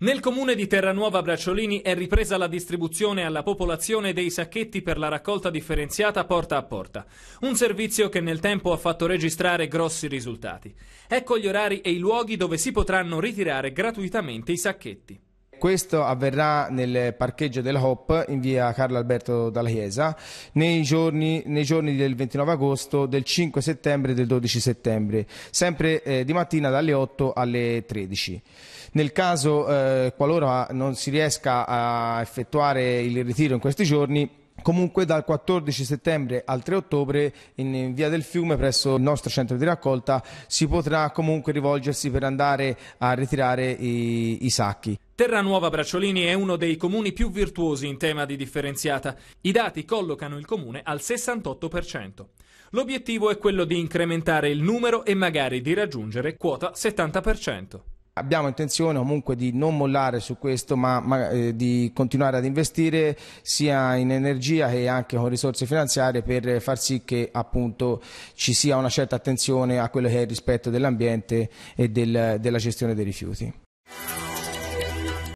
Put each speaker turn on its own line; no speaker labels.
Nel comune di Terranuova Bracciolini è ripresa la distribuzione alla popolazione dei sacchetti per la raccolta differenziata porta a porta, un servizio che nel tempo ha fatto registrare grossi risultati. Ecco gli orari e i luoghi dove si potranno ritirare gratuitamente i sacchetti.
Questo avverrà nel parcheggio della Hop in via Carlo Alberto Dalla Chiesa nei giorni, nei giorni, del 29 agosto, del 5 settembre e del 12 settembre, sempre eh, di mattina dalle 8 alle 13. Nel caso eh, qualora non si riesca a effettuare il ritiro in questi giorni, Comunque dal 14 settembre al 3 ottobre in via del fiume presso il nostro centro di raccolta si potrà comunque rivolgersi per andare a ritirare i, i sacchi.
Terranuova Bracciolini è uno dei comuni più virtuosi in tema di differenziata. I dati collocano il comune al 68%. L'obiettivo è quello di incrementare il numero e magari di raggiungere quota 70%
abbiamo intenzione comunque di non mollare su questo ma, ma eh, di continuare ad investire sia in energia che anche con risorse finanziarie per far sì che appunto ci sia una certa attenzione a quello che è il rispetto dell'ambiente e del, della gestione dei rifiuti.